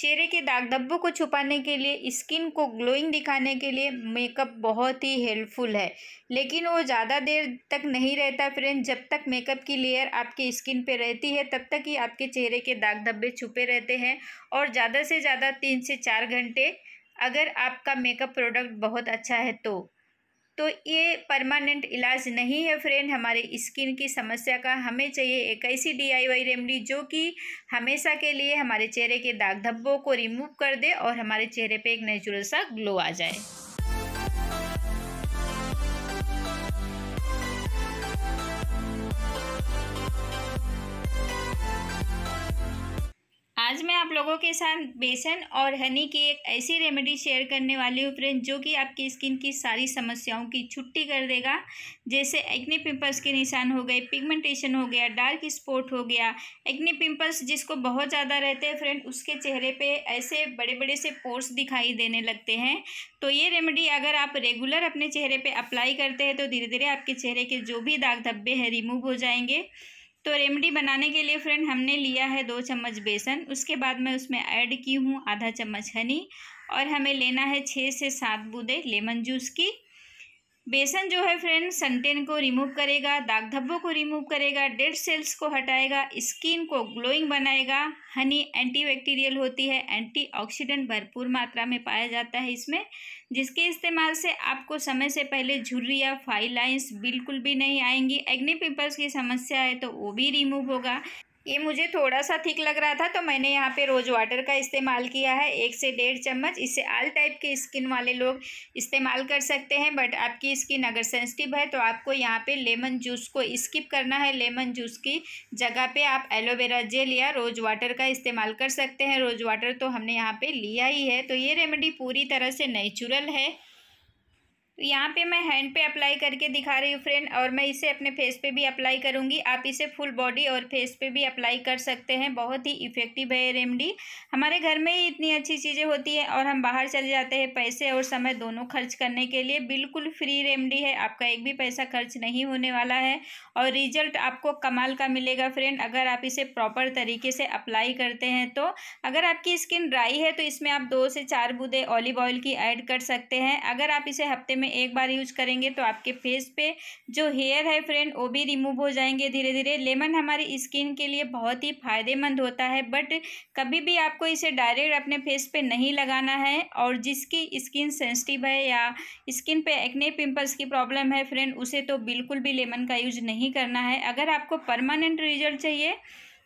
चेहरे के दाग धब्बों को छुपाने के लिए स्किन को ग्लोइंग दिखाने के लिए मेकअप बहुत ही हेल्पफुल है लेकिन वो ज़्यादा देर तक नहीं रहता फ्रेंड जब तक मेकअप की लेयर आपके स्किन पे रहती है तब तक ही आपके चेहरे के दाग धब्बे छुपे रहते हैं और ज़्यादा से ज़्यादा तीन से चार घंटे अगर आपका मेकअप प्रोडक्ट बहुत अच्छा है तो तो ये परमानेंट इलाज नहीं है फ्रेंड हमारे स्किन की समस्या का हमें चाहिए एक ऐसी डीआईवाई रेमडी जो कि हमेशा के लिए हमारे चेहरे के दाग धब्बों को रिमूव कर दे और हमारे चेहरे पे एक नेचुरल सा ग्लो आ जाए आज मैं आप लोगों के साथ बेसन और हनी की एक ऐसी रेमेडी शेयर करने वाली हूँ फ्रेंड जो कि आपकी स्किन की सारी समस्याओं की छुट्टी कर देगा जैसे एक्ने पिंपल्स के निशान हो गए पिगमेंटेशन हो गया डार्क स्पॉट हो गया एक्ने पिंपल्स जिसको बहुत ज़्यादा रहते हैं फ्रेंड उसके चेहरे पर ऐसे बड़े बड़े से पोर्स दिखाई देने लगते हैं तो ये रेमेडी अगर आप रेगुलर अपने चेहरे पर अप्लाई करते हैं तो धीरे धीरे आपके चेहरे के जो भी दाग धब्बे हैं रिमूव हो जाएंगे तो रेमेडी बनाने के लिए फ्रेंड हमने लिया है दो चम्मच बेसन उसके बाद मैं उसमें ऐड की हूँ आधा चम्मच हनी और हमें लेना है छः से सात बूंदे लेमन जूस की बेसन जो है फ्रेंड सनटेन को रिमूव करेगा दाग धब्बों को रिमूव करेगा डेड सेल्स को हटाएगा स्किन को ग्लोइंग बनाएगा हनी एंटीबैक्टीरियल होती है एंटीऑक्सीडेंट भरपूर मात्रा में पाया जाता है इसमें जिसके इस्तेमाल से आपको समय से पहले झुर्रिया फाइलाइंस बिल्कुल भी नहीं आएंगी एग्नी पिंपल्स की समस्या है तो वो भी रिमूव होगा ये मुझे थोड़ा सा थिक लग रहा था तो मैंने यहाँ पे रोज़ वाटर का इस्तेमाल किया है एक से डेढ़ चम्मच इससे आल टाइप के स्किन वाले लोग इस्तेमाल कर सकते हैं बट आपकी स्किन अगर सेंसिटिव है तो आपको यहाँ पे लेमन जूस को स्किप करना है लेमन जूस की जगह पे आप एलोवेरा जेल या रोज़ वाटर का इस्तेमाल कर सकते हैं रोज़ वाटर तो हमने यहाँ पर लिया ही है तो ये रेमेडी पूरी तरह से नेचुरल है तो यहाँ पे मैं हैंड पे अप्लाई करके दिखा रही हूँ फ्रेंड और मैं इसे अपने फेस पे भी अप्लाई करूँगी आप इसे फुल बॉडी और फेस पे भी अप्लाई कर सकते हैं बहुत ही इफ़ेक्टिव है रेमडी हमारे घर में ही इतनी अच्छी चीज़ें होती हैं और हम बाहर चले जाते हैं पैसे और समय दोनों खर्च करने के लिए बिल्कुल फ्री रेमडी है आपका एक भी पैसा खर्च नहीं होने वाला है और रिजल्ट आपको कमाल का मिलेगा फ्रेंड अगर आप इसे प्रॉपर तरीके से अप्लाई करते हैं तो अगर आपकी स्किन ड्राई है तो इसमें आप दो से चार बूंदे ऑलिव ऑयल की ऐड कर सकते हैं अगर आप इसे हफ्ते में एक बार यूज करेंगे तो आपके फेस पे जो हेयर है फ्रेंड वो भी रिमूव हो जाएंगे धीरे धीरे लेमन हमारी स्किन के लिए बहुत ही फायदेमंद होता है बट कभी भी आपको इसे डायरेक्ट अपने फेस पे नहीं लगाना है और जिसकी स्किन सेंसिटिव है या स्किन पे एक्ने पिंपल्स की प्रॉब्लम है फ्रेंड उसे तो बिल्कुल भी लेमन का यूज नहीं करना है अगर आपको परमानेंट रिजल्ट चाहिए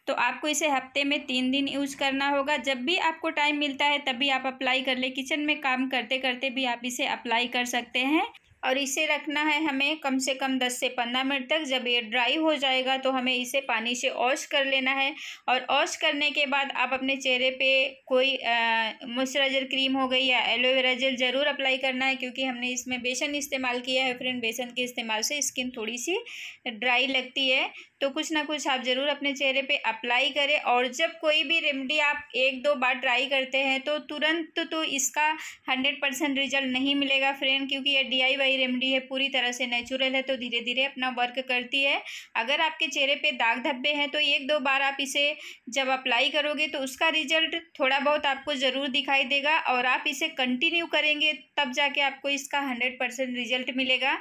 तो आपको इसे हफ्ते में तीन दिन यूज़ करना होगा जब भी आपको टाइम मिलता है तभी आप अप्लाई कर ले किचन में काम करते करते भी आप इसे अप्लाई कर सकते हैं और इसे रखना है हमें कम से कम 10 से 15 मिनट तक जब ये ड्राई हो जाएगा तो हमें इसे पानी से वॉश कर लेना है और वॉश करने के बाद आप अपने चेहरे पे कोई मॉइस्चराइजर क्रीम हो गई या एलोवेरा जेल ज़रूर अप्लाई करना है क्योंकि हमने इसमें बेसन इस्तेमाल किया है फ्रेंड बेसन के इस्तेमाल से स्किन थोड़ी सी ड्राई लगती है तो कुछ ना कुछ आप ज़रूर अपने चेहरे पे अप्लाई करें और जब कोई भी रेमडी आप एक दो बार ट्राई करते हैं तो तुरंत तो इसका हंड्रेड परसेंट रिजल्ट नहीं मिलेगा फ्रेंड क्योंकि ये डी आई वाई रेमडी है पूरी तरह से नेचुरल है तो धीरे धीरे अपना वर्क करती है अगर आपके चेहरे पर दाग धब्बे हैं तो एक दो बार आप इसे जब अप्लाई करोगे तो उसका रिजल्ट थोड़ा बहुत आपको ज़रूर दिखाई देगा और आप इसे कंटिन्यू करेंगे तब जाके आपको इसका हंड्रेड परसेंट रिजल्ट मिलेगा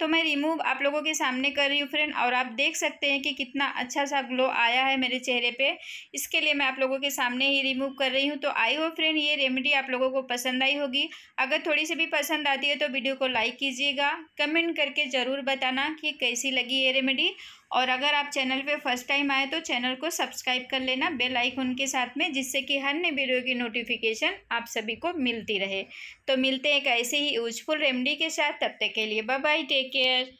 तो मैं रिमूव आप लोगों के सामने कर रही हूँ फ्रेंड और आप देख सकते हैं देखिए कितना अच्छा सा ग्लो आया है मेरे चेहरे पे इसके लिए मैं आप लोगों के सामने ही रिमूव कर रही हूँ तो आई हो फ्रेंड ये रेमेडी आप लोगों को पसंद आई होगी अगर थोड़ी सी भी पसंद आती है तो वीडियो को लाइक कीजिएगा कमेंट करके ज़रूर बताना कि कैसी लगी ये रेमेडी और अगर आप चैनल पे फर्स्ट टाइम आए तो चैनल को सब्सक्राइब कर लेना बेल आइकन के साथ में जिससे कि हर नए वीडियो की नोटिफिकेशन आप सभी को मिलती रहे तो मिलते हैं एक ऐसे ही यूजफुल रेमेडी के साथ तब तक के लिए बाय बाय टेक केयर